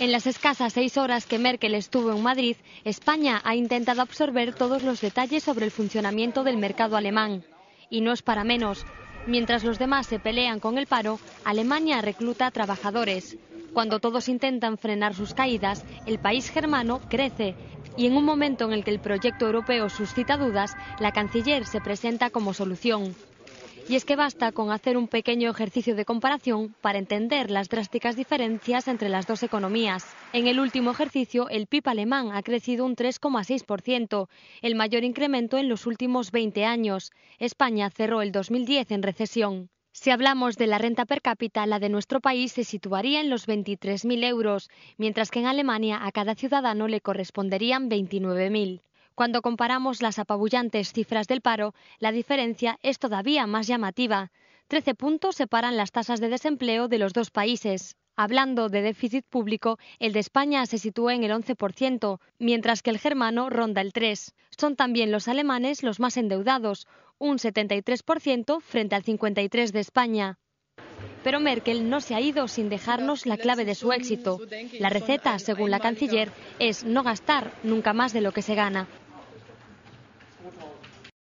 En las escasas seis horas que Merkel estuvo en Madrid, España ha intentado absorber todos los detalles sobre el funcionamiento del mercado alemán. Y no es para menos. Mientras los demás se pelean con el paro, Alemania recluta trabajadores. Cuando todos intentan frenar sus caídas, el país germano crece. Y en un momento en el que el proyecto europeo suscita dudas, la canciller se presenta como solución. Y es que basta con hacer un pequeño ejercicio de comparación para entender las drásticas diferencias entre las dos economías. En el último ejercicio, el PIB alemán ha crecido un 3,6%, el mayor incremento en los últimos 20 años. España cerró el 2010 en recesión. Si hablamos de la renta per cápita, la de nuestro país se situaría en los 23.000 euros, mientras que en Alemania a cada ciudadano le corresponderían 29.000. Cuando comparamos las apabullantes cifras del paro, la diferencia es todavía más llamativa. Trece puntos separan las tasas de desempleo de los dos países. Hablando de déficit público, el de España se sitúa en el 11%, mientras que el germano ronda el 3%. Son también los alemanes los más endeudados, un 73% frente al 53% de España. Pero Merkel no se ha ido sin dejarnos la clave de su éxito. La receta, según la canciller, es no gastar nunca más de lo que se gana.